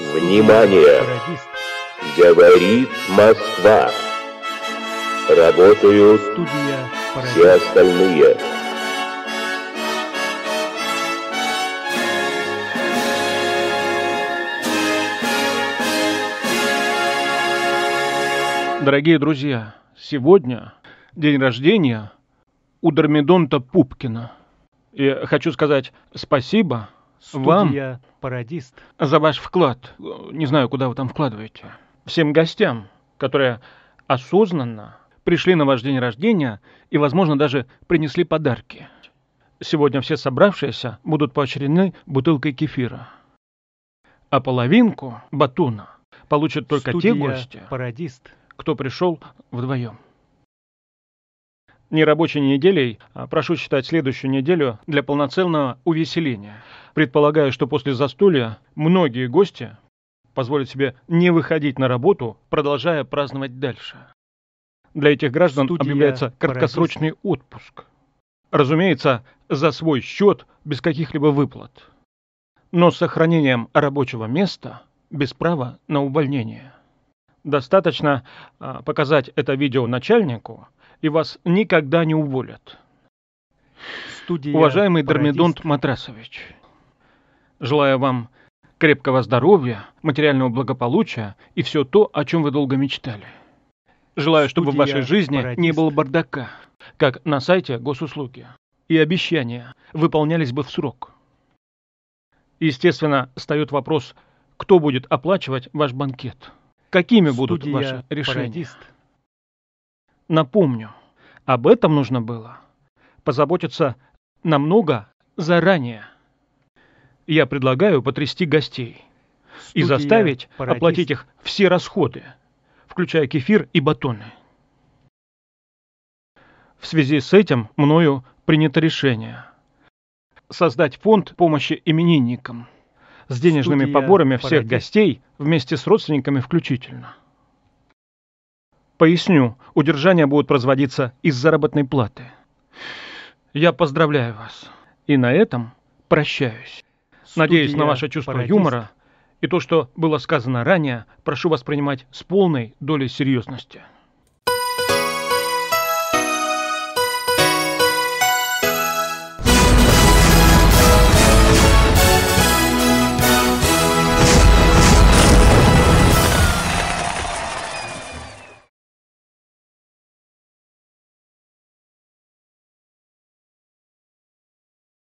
Внимание! Говорит Москва. Работают Студия все остальные. Дорогие друзья, сегодня день рождения у Дормидонта Пупкина. И хочу сказать спасибо Студия Вам «Пародист». За ваш вклад. Не знаю, куда вы там вкладываете. Всем гостям, которые осознанно пришли на ваш день рождения и, возможно, даже принесли подарки. Сегодня все собравшиеся будут поощрены бутылкой кефира. А половинку батуна получат только Студия те гости, пародист. кто пришел вдвоем рабочей неделей а, прошу считать следующую неделю для полноценного увеселения. Предполагаю, что после застолья многие гости позволят себе не выходить на работу, продолжая праздновать дальше. Для этих граждан Студия объявляется краткосрочный парадис. отпуск. Разумеется, за свой счет, без каких-либо выплат. Но с сохранением рабочего места без права на увольнение. Достаточно а, показать это видео начальнику, и вас никогда не уволят. Студия Уважаемый Парадист. Дормидонт Матрасович, желаю вам крепкого здоровья, материального благополучия и все то, о чем вы долго мечтали. Желаю, чтобы Студия в вашей жизни Парадист. не было бардака, как на сайте госуслуги, и обещания выполнялись бы в срок. Естественно, встает вопрос, кто будет оплачивать ваш банкет? Какими Студия будут ваши решения? Парадист. Напомню, об этом нужно было позаботиться намного заранее. Я предлагаю потрясти гостей Студия, и заставить парадист. оплатить их все расходы, включая кефир и батоны. В связи с этим мною принято решение создать фонд помощи именинникам с денежными Студия, поборами всех гостей вместе с родственниками включительно. Поясню, удержания будут производиться из заработной платы. Я поздравляю вас. И на этом прощаюсь. Студия Надеюсь на ваше чувство парадист. юмора и то, что было сказано ранее, прошу воспринимать с полной долей серьезности.